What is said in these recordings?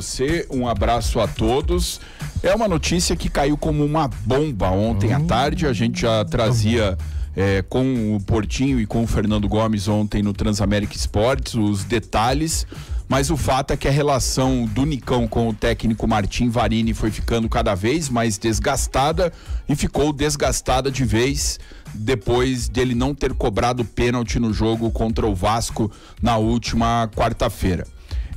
você, um abraço a todos. É uma notícia que caiu como uma bomba ontem à hum. tarde, a gente já trazia. Tá é, com o Portinho e com o Fernando Gomes ontem no Transamérica Esportes, os detalhes, mas o fato é que a relação do Nicão com o técnico Martim Varini foi ficando cada vez mais desgastada e ficou desgastada de vez depois dele não ter cobrado pênalti no jogo contra o Vasco na última quarta-feira.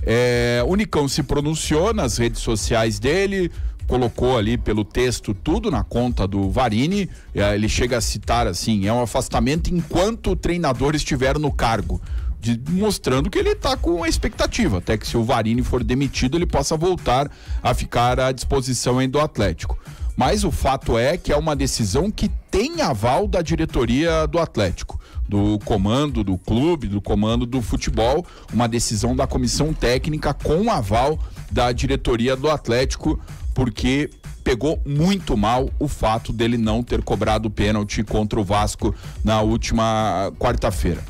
É, o Nicão se pronunciou nas redes sociais dele, colocou ali pelo texto tudo na conta do Varini. É, ele chega a citar assim: é um afastamento enquanto o treinador estiver no cargo. De, mostrando que ele está com a expectativa, até que se o Varini for demitido, ele possa voltar a ficar à disposição do Atlético. Mas o fato é que é uma decisão que tem aval da diretoria do Atlético do comando do clube, do comando do futebol, uma decisão da comissão técnica com aval da diretoria do Atlético, porque pegou muito mal o fato dele não ter cobrado pênalti contra o Vasco na última quarta-feira.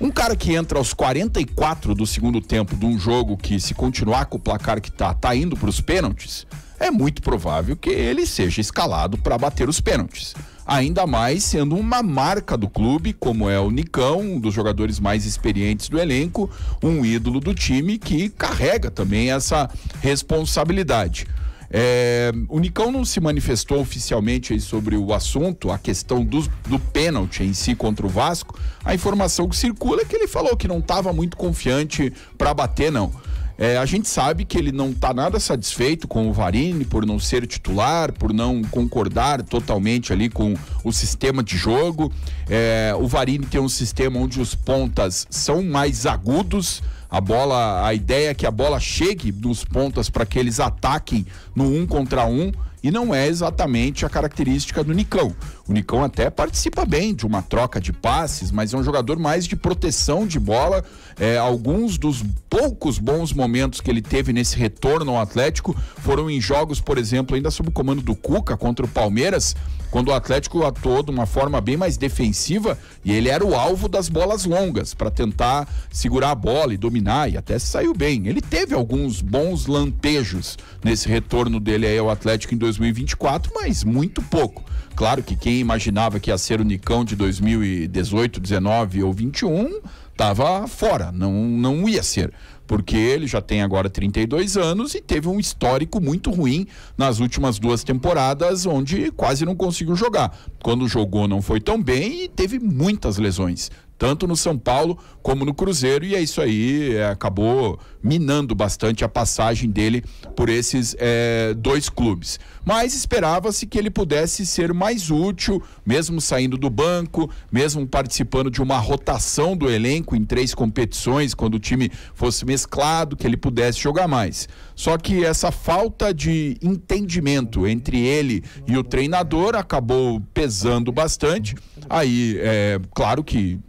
Um cara que entra aos 44 do segundo tempo de um jogo que, se continuar com o placar que tá, tá indo para os pênaltis, é muito provável que ele seja escalado para bater os pênaltis ainda mais sendo uma marca do clube, como é o Nicão, um dos jogadores mais experientes do elenco, um ídolo do time que carrega também essa responsabilidade. É, o Nicão não se manifestou oficialmente sobre o assunto, a questão do, do pênalti em si contra o Vasco. A informação que circula é que ele falou que não estava muito confiante para bater, não. É, a gente sabe que ele não está nada satisfeito com o Varini por não ser titular, por não concordar totalmente ali com o sistema de jogo. É, o Varini tem um sistema onde os pontas são mais agudos a bola, a ideia é que a bola chegue dos pontas para que eles ataquem no um contra um e não é exatamente a característica do Nicão. O Nicão até participa bem de uma troca de passes, mas é um jogador mais de proteção de bola. É, alguns dos poucos bons momentos que ele teve nesse retorno ao Atlético foram em jogos, por exemplo, ainda sob o comando do Cuca contra o Palmeiras, quando o Atlético atuou de uma forma bem mais defensiva e ele era o alvo das bolas longas para tentar segurar a bola e dominar e até saiu bem. Ele teve alguns bons lampejos nesse retorno dele ao Atlético em 2024, mas muito pouco. Claro que quem ninguém imaginava que ia ser o Nicão de 2018, 19 ou 21, estava fora, não, não ia ser. Porque ele já tem agora 32 anos e teve um histórico muito ruim nas últimas duas temporadas, onde quase não conseguiu jogar. Quando jogou, não foi tão bem e teve muitas lesões tanto no São Paulo como no Cruzeiro, e é isso aí, é, acabou minando bastante a passagem dele por esses é, dois clubes. Mas esperava-se que ele pudesse ser mais útil, mesmo saindo do banco, mesmo participando de uma rotação do elenco em três competições, quando o time fosse mesclado, que ele pudesse jogar mais. Só que essa falta de entendimento entre ele e o treinador acabou pesando bastante. Aí, é, claro que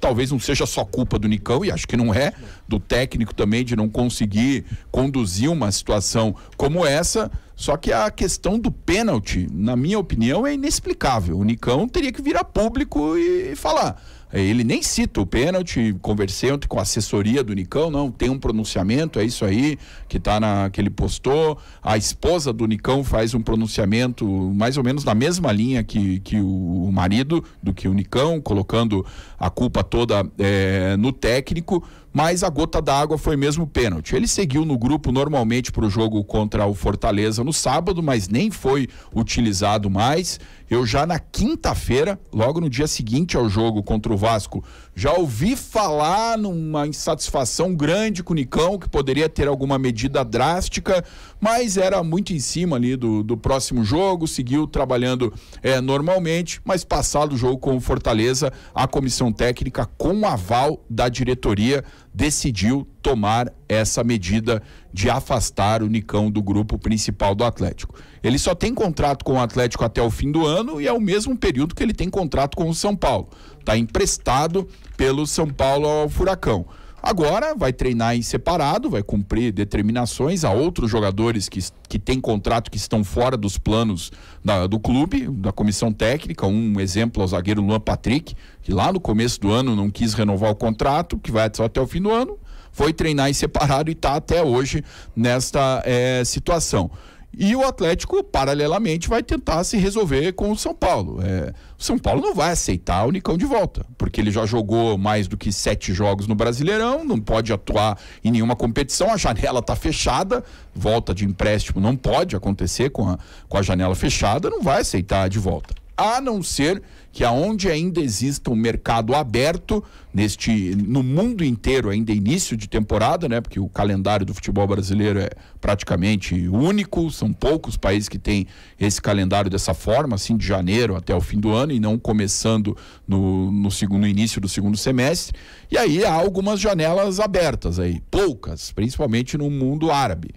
talvez não seja só culpa do Nicão, e acho que não é, do técnico também, de não conseguir conduzir uma situação como essa. Só que a questão do pênalti, na minha opinião, é inexplicável. O Nicão teria que vir a público e falar é, ele nem cita o pênalti, conversei ontem com a assessoria do Nicão, não, tem um pronunciamento, é isso aí, que tá na que ele postou. A esposa do Nicão faz um pronunciamento mais ou menos na mesma linha que, que o marido do que o Nicão, colocando a culpa toda é, no técnico mas a gota d'água foi mesmo o pênalti. Ele seguiu no grupo normalmente para o jogo contra o Fortaleza no sábado, mas nem foi utilizado mais. Eu já na quinta-feira, logo no dia seguinte ao jogo contra o Vasco. Já ouvi falar numa insatisfação grande com o Nicão, que poderia ter alguma medida drástica, mas era muito em cima ali do, do próximo jogo, seguiu trabalhando é, normalmente, mas passado o jogo com o Fortaleza, a comissão técnica, com aval da diretoria, decidiu tomar essa medida de afastar o Nicão do grupo principal do Atlético. Ele só tem contrato com o Atlético até o fim do ano e é o mesmo período que ele tem contrato com o São Paulo. Está emprestado pelo São Paulo ao Furacão. Agora vai treinar em separado, vai cumprir determinações a outros jogadores que, que têm contrato que estão fora dos planos da, do clube, da comissão técnica. Um exemplo é o zagueiro Luan Patrick, que lá no começo do ano não quis renovar o contrato, que vai só até o fim do ano. Foi treinar em separado e está até hoje nesta é, situação. E o Atlético, paralelamente, vai tentar se resolver com o São Paulo. É, o São Paulo não vai aceitar o Nicão de volta, porque ele já jogou mais do que sete jogos no Brasileirão, não pode atuar em nenhuma competição, a janela está fechada, volta de empréstimo não pode acontecer com a, com a janela fechada, não vai aceitar de volta a não ser que aonde ainda exista um mercado aberto neste no mundo inteiro ainda início de temporada, né? Porque o calendário do futebol brasileiro é praticamente único, são poucos países que têm esse calendário dessa forma, assim de janeiro até o fim do ano e não começando no, no segundo início do segundo semestre. E aí há algumas janelas abertas aí, poucas, principalmente no mundo árabe.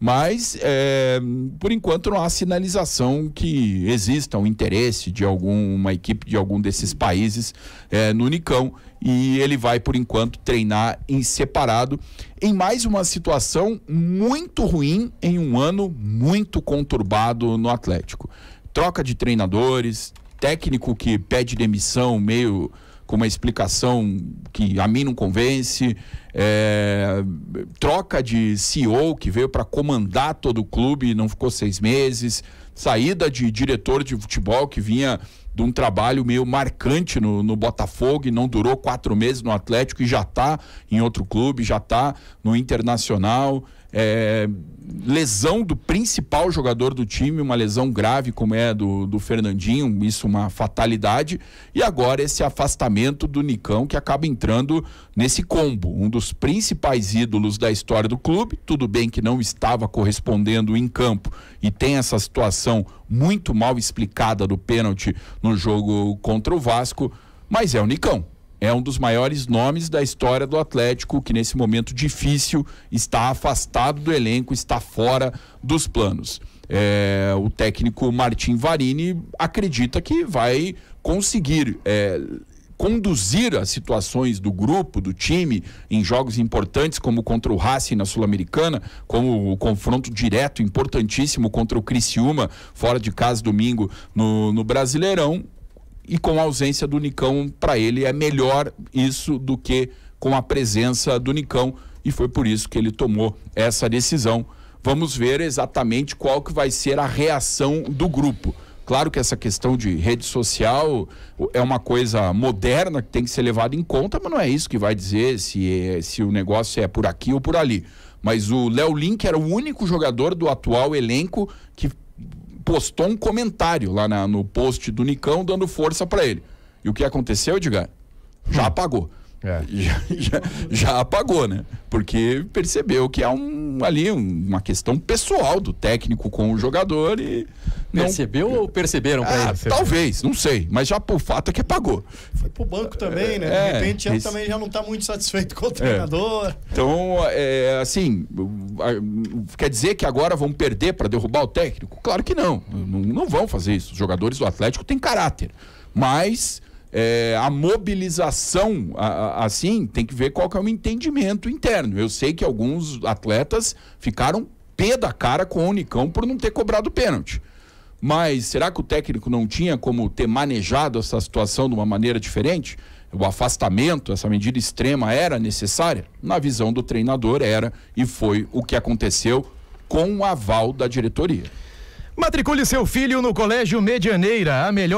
Mas, é, por enquanto, não há sinalização que exista um interesse de alguma equipe de algum desses países é, no Unicão. E ele vai, por enquanto, treinar em separado, em mais uma situação muito ruim, em um ano muito conturbado no Atlético. Troca de treinadores, técnico que pede demissão meio com uma explicação que a mim não convence, é, troca de CEO que veio para comandar todo o clube, não ficou seis meses, saída de diretor de futebol que vinha de um trabalho meio marcante no, no Botafogo e não durou quatro meses no Atlético e já está em outro clube, já está no Internacional. É, lesão do principal jogador do time, uma lesão grave como é do, do Fernandinho, isso uma fatalidade, e agora esse afastamento do Nicão que acaba entrando nesse combo, um dos dos principais ídolos da história do clube. Tudo bem que não estava correspondendo em campo e tem essa situação muito mal explicada do pênalti no jogo contra o Vasco, mas é o Nicão. É um dos maiores nomes da história do Atlético, que nesse momento difícil está afastado do elenco, está fora dos planos. É, o técnico Martim Varini acredita que vai conseguir é, conduzir as situações do grupo, do time, em jogos importantes, como contra o Racing na Sul-Americana, como o confronto direto importantíssimo contra o Criciúma, fora de casa domingo no, no Brasileirão, e com a ausência do Nicão, para ele é melhor isso do que com a presença do Nicão, e foi por isso que ele tomou essa decisão. Vamos ver exatamente qual que vai ser a reação do grupo. Claro que essa questão de rede social é uma coisa moderna que tem que ser levada em conta, mas não é isso que vai dizer se, se o negócio é por aqui ou por ali. Mas o Léo Link era o único jogador do atual elenco que postou um comentário lá na, no post do Nicão dando força para ele. E o que aconteceu, Edgar? Já hum. apagou. É. Já, já, já, apagou, né? Porque percebeu que é um, ali uma questão pessoal do técnico com o jogador e. Não... Percebeu ou perceberam ah, Talvez, não sei, mas já por fato é que apagou. Foi pro banco também, é, né? De é, repente esse... também já não tá muito satisfeito com o é. treinador. Então, é, assim, quer dizer que agora vão perder para derrubar o técnico? Claro que não. não. Não vão fazer isso. Os jogadores do Atlético têm caráter. Mas é, a mobilização, a, a, assim, tem que ver qual que é o entendimento interno. Eu sei que alguns atletas ficaram pé da cara com o Unicão por não ter cobrado pênalti. Mas será que o técnico não tinha como ter manejado essa situação de uma maneira diferente? O afastamento, essa medida extrema era necessária? Na visão do treinador era e foi o que aconteceu com o aval da diretoria. Matricule seu filho no Colégio Medianeira, a melhor